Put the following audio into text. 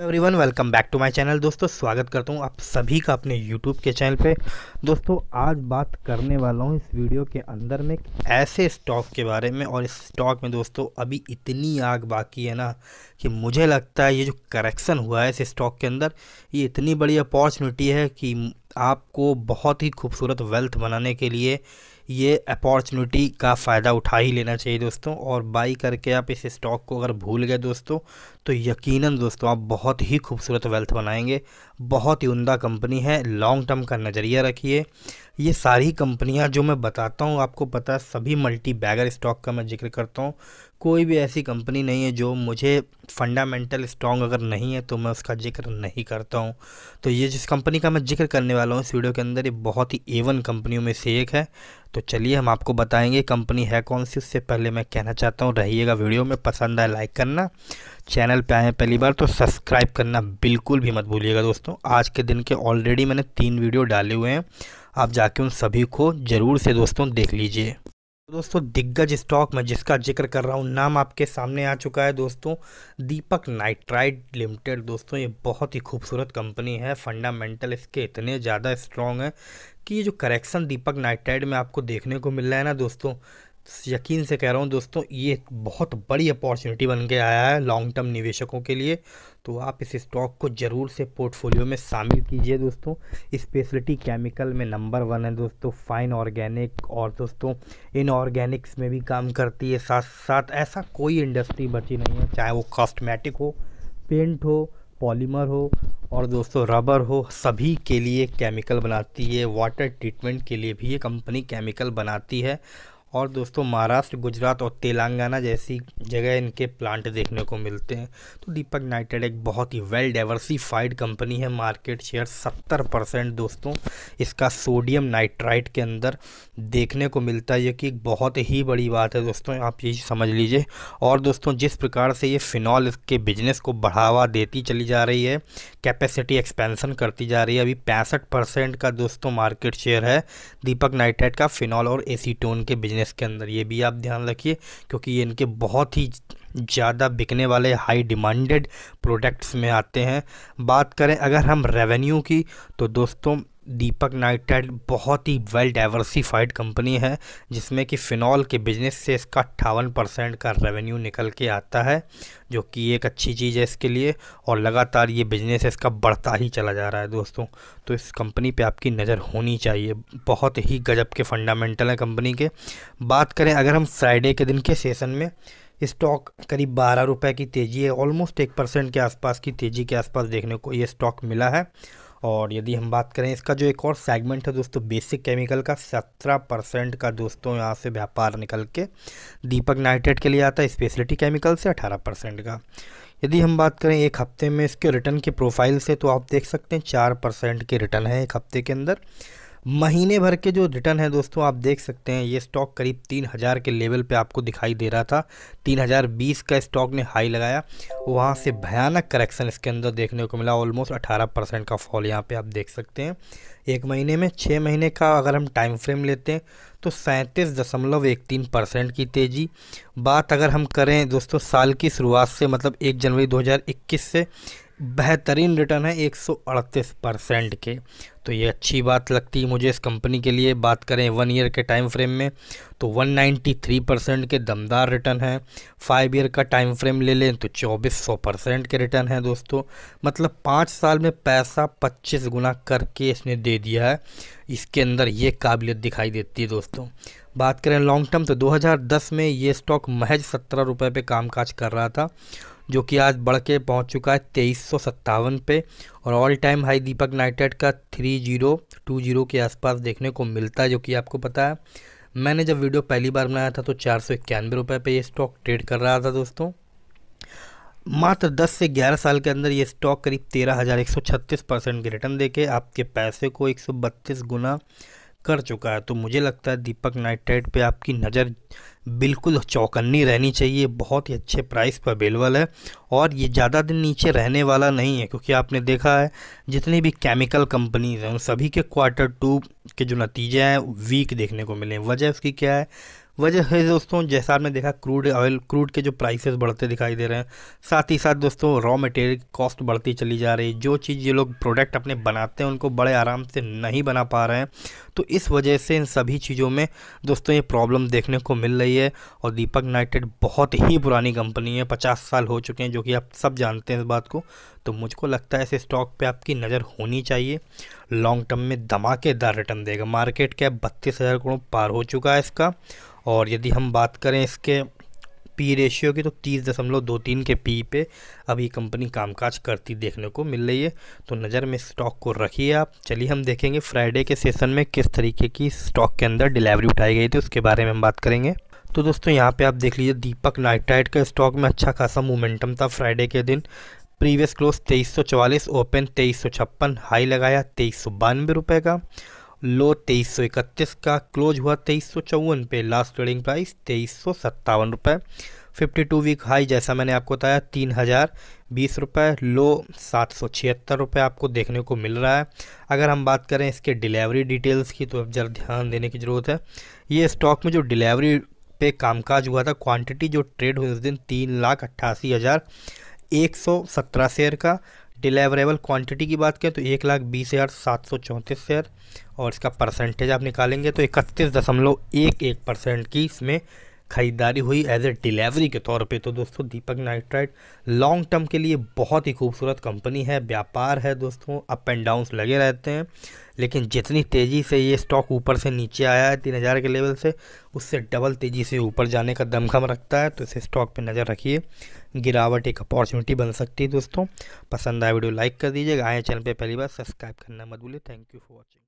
everyone welcome back to my channel दोस्तों स्वागत करता हूँ आप सभी का अपने यूट्यूब के चैनल पे दोस्तों आज बात करने वाला हूँ इस वीडियो के अंदर में ऐसे स्टॉक के बारे में और इस स्टॉक में दोस्तों अभी इतनी आग बाकी है ना कि मुझे लगता है ये जो करेक्शन हुआ है इस स्टॉक के अंदर ये इतनी बड़ी अपॉर्चुनिटी है कि आपको बहुत ही खूबसूरत वेल्थ बनाने के लिए ये अपॉर्चुनिटी का फ़ायदा उठा ही लेना चाहिए दोस्तों और बाई करके आप इस स्टॉक को अगर भूल गए दोस्तों तो यकीनन दोस्तों आप बहुत ही खूबसूरत वेल्थ बनाएंगे बहुत ही उमदा कंपनी है लॉन्ग टर्म का नज़रिया रखिए ये सारी कंपनियां जो मैं बताता हूँ आपको पता है सभी मल्टी बैगर स्टॉक का मैं जिक्र करता हूँ कोई भी ऐसी कंपनी नहीं है जो मुझे फंडामेंटल स्ट्रॉन्ग अगर नहीं है तो मैं उसका जिक्र नहीं करता हूँ तो ये जिस कंपनी का मैं जिक्र करने वाला हूँ इस वीडियो के अंदर ये बहुत ही एवन कंपनियों में से एक है तो चलिए हम आपको बताएंगे कंपनी है कौन सी उससे पहले मैं कहना चाहता हूँ रहिएगा वीडियो में पसंद आए लाइक करना चैनल पे आए हैं पहली बार तो सब्सक्राइब करना बिल्कुल भी मत भूलिएगा दोस्तों आज के दिन के ऑलरेडी मैंने तीन वीडियो डाले हुए हैं आप जाके उन सभी को ज़रूर से दोस्तों देख लीजिए तो दोस्तों दिग्गज स्टॉक में जिसका जिक्र कर रहा हूँ नाम आपके सामने आ चुका है दोस्तों दीपक नाइट्राइड लिमिटेड दोस्तों ये बहुत ही खूबसूरत कंपनी है फंडामेंटल इसके इतने ज़्यादा स्ट्रॉन्ग हैं कि ये जो करेक्शन दीपक नाइट्राइड में आपको देखने को मिल रहा है ना दोस्तों यकीन से कह रहा हूँ दोस्तों ये एक बहुत बड़ी अपॉर्चुनिटी बन के आया है लॉन्ग टर्म निवेशकों के लिए तो आप इस स्टॉक को ज़रूर से पोर्टफोलियो में शामिल कीजिए दोस्तों स्पेशलिटी केमिकल में नंबर वन है दोस्तों फाइन ऑर्गेनिक और दोस्तों इनऑर्गेनिक्स में भी काम करती है साथ साथ ऐसा कोई इंडस्ट्री बची नहीं है चाहे वो कॉस्मेटिक हो पेंट हो पॉलीमर हो और दोस्तों रबर हो सभी के लिए केमिकल बनाती है वाटर ट्रीटमेंट के लिए भी ये कंपनी केमिकल बनाती है और दोस्तों महाराष्ट्र गुजरात और तेलंगाना जैसी जगह इनके प्लांट देखने को मिलते हैं तो दीपक नाइटेड एक बहुत ही वेल डाइवर्सीफाइड कंपनी है मार्केट शेयर 70 परसेंट दोस्तों इसका सोडियम नाइट्राइट के अंदर देखने को मिलता है जो कि बहुत ही बड़ी बात है दोस्तों आप ये समझ लीजिए और दोस्तों जिस प्रकार से ये फिनॉल के बिजनेस को बढ़ावा देती चली जा रही है कैपेसिटी एक्सपेंसन करती जा रही है अभी पैंसठ का दोस्तों मार्केट शेयर है दीपक नाइट्राइट का फिनॉल और एसीटोन के बिजनेस बिजनेस के अंदर ये भी आप ध्यान रखिए क्योंकि ये इनके बहुत ही ज़्यादा बिकने वाले हाई डिमांडेड प्रोडक्ट्स में आते हैं बात करें अगर हम रेवेन्यू की तो दोस्तों दीपक नाइट्राइड बहुत ही वेल डाइवर्सिफाइड कंपनी है जिसमें कि फ़िनॉल के बिज़नेस से इसका अट्ठावन परसेंट का रेवेन्यू निकल के आता है जो कि एक अच्छी चीज़ है इसके लिए और लगातार ये बिज़नेस इसका बढ़ता ही चला जा रहा है दोस्तों तो इस कंपनी पे आपकी नज़र होनी चाहिए बहुत ही गजब के फंडामेंटल हैं कंपनी के बात करें अगर हम फ्राइडे के दिन के सेसन में स्टॉक करीब बारह रुपये की तेज़ी है ऑलमोस्ट एक परसेंट के आसपास की तेज़ी के आसपास देखने को ये स्टॉक मिला है और यदि हम बात करें इसका जो एक और सेगमेंट है दोस्तों बेसिक केमिकल का सत्रह परसेंट का दोस्तों यहाँ से व्यापार निकल के दीपक नाइट्रेट के लिए आता है स्पेशलिटी केमिकल से अठारह परसेंट का यदि हम बात करें एक हफ्ते में इसके रिटर्न के प्रोफाइल से तो आप देख सकते हैं चार परसेंट के रिटर्न है एक हफ्ते के अंदर महीने भर के जो रिटर्न है दोस्तों आप देख सकते हैं ये स्टॉक करीब तीन हज़ार के लेवल पे आपको दिखाई दे रहा था तीन हज़ार बीस का स्टॉक ने हाई लगाया वहाँ से भयानक करेक्शन इसके अंदर देखने को मिला ऑलमोस्ट अठारह परसेंट का फॉल यहाँ पे आप देख सकते हैं एक महीने में छः महीने का अगर हम टाइम फ्रेम लेते हैं तो सैंतीस दशमलव एक तीन परसेंट की तेज़ी बात अगर हम करें दोस्तों साल की शुरुआत से मतलब एक जनवरी दो से बेहतरीन रिटर्न है एक परसेंट के तो ये अच्छी बात लगती है मुझे इस कंपनी के लिए बात करें वन ईयर के टाइम फ्रेम में तो 193 परसेंट के दमदार रिटर्न है फाइव ईयर का टाइम फ्रेम ले लें तो 2400 परसेंट के रिटर्न है दोस्तों मतलब पाँच साल में पैसा 25 गुना करके इसने दे दिया है इसके अंदर ये काबिलियत दिखाई देती है दोस्तों बात करें लॉन्ग टर्म तो 2010 में ये स्टॉक महज सत्रह रुपये पर काम कर रहा था जो कि आज बढ़ के पहुँच चुका है तेईस सौ सत्तावन पे और all time high Deepak Nitrite का थ्री जीरो टू जीरो के आसपास देखने को मिलता है जो कि आपको पता है मैंने जब वीडियो पहली बार बनाया था तो चार सौ इक्यानवे रुपये पर यह स्टॉक ट्रेड कर रहा था दोस्तों मात्र 10 से 11 साल के अंदर ये स्टॉक करीब तेरह हज़ार एक सौ छत्तीस परसेंट के रिटर्न देके आपके पैसे को एक सौ बत्तीस गुना कर चुका है तो मुझे लगता है दीपक नाइट्रेट पे आपकी नज़र बिल्कुल चौकन्नी रहनी चाहिए बहुत ही अच्छे प्राइस पर अवेलेबल है और ये ज़्यादा दिन नीचे रहने वाला नहीं है क्योंकि आपने देखा है जितनी भी केमिकल कंपनीज हैं उन सभी के क्वार्टर टू के जो नतीजे हैं वीक देखने को मिले वजह उसकी क्या है वजह है दोस्तों जैसा आपने देखा क्रूड ऑयल क्रूड के जो प्राइसेस बढ़ते दिखाई दे रहे हैं साथ ही साथ दोस्तों रॉ मटेरियल कॉस्ट बढ़ती चली जा रही है जो चीज़ ये लोग प्रोडक्ट अपने बनाते हैं उनको बड़े आराम से नहीं बना पा रहे हैं तो इस वजह से इन सभी चीज़ों में दोस्तों ये प्रॉब्लम देखने को मिल रही है और दीपक नाइटेड बहुत ही पुरानी कंपनी है पचास साल हो चुके हैं जो कि आप सब जानते हैं इस बात को तो मुझको लगता है इस स्टॉक पर आपकी नज़र होनी चाहिए लॉन्ग टर्म में धमाकेदार रिटर्न देगा मार्केट कैप बत्तीस हज़ार करोड़ पार हो चुका है इसका और यदि हम बात करें इसके पी रेशियो की तो तीस दशमलव दो तीन के पी पे अभी कंपनी कामकाज करती देखने को मिल रही है तो नज़र में स्टॉक को रखिए आप चलिए हम देखेंगे फ्राइडे के सेशन में किस तरीके की स्टॉक के अंदर डिलीवरी उठाई गई थी उसके बारे में हम बात करेंगे तो दोस्तों यहाँ पे आप देख लीजिए दीपक नाइट्राइट का स्टॉक में अच्छा खासा मोमेंटम था फ्राइडे के दिन प्रीवियस क्लोज तेईस सौ चवालीस ओपन तेईस सौ छप्पन हाई लगाया तेईस सौ बानवे रुपये का लो तेईस सौ इकतीस का क्लोज हुआ तेईस सौ चौवन पे लास्ट ट्रेडिंग प्राइस तेईस सौ सत्तावन रुपये फिफ्टी टू वीक हाई जैसा मैंने आपको बताया तीन हज़ार बीस रुपये लो सात सौ छिहत्तर रुपये आपको देखने को मिल रहा है अगर हम बात करें इसके डिलीवरी डिटेल्स की तो अब जरा ध्यान देने की ज़रूरत है ये स्टॉक में जो डिलीवरी पे कामकाज हुआ था क्वांटिटी जो ट्रेड हुई उस दिन तीन लाख अट्ठासी हज़ार एक सौ सत्रह शेयर का डिलेवरेबल क्वांटिटी की बात करें तो एक लाख बीस हज़ार सात सौ चौंतीस शेयर और इसका परसेंटेज आप निकालेंगे तो इकतीस दशमलव एक एक परसेंट की इसमें ख़रीदारी हुई एज ए डिलीवरी के तौर पे तो दोस्तों दीपक नाइट्राइट लॉन्ग टर्म के लिए बहुत ही खूबसूरत कंपनी है व्यापार है दोस्तों अप एंड डाउन लगे रहते हैं लेकिन जितनी तेज़ी से ये स्टॉक ऊपर से नीचे आया है तीन हज़ार के लेवल से उससे डबल तेज़ी से ऊपर जाने का दमखम रखता है तो इसे स्टॉक पर नज़र रखिए गिरावट एक अपॉर्चुनिटी बन सकती है दोस्तों पसंद आए वीडियो लाइक कर दीजिएगा आए चैनल पे पहली बार सब्सक्राइब करना मत भूलिए थैंक यू फॉर वॉचिंग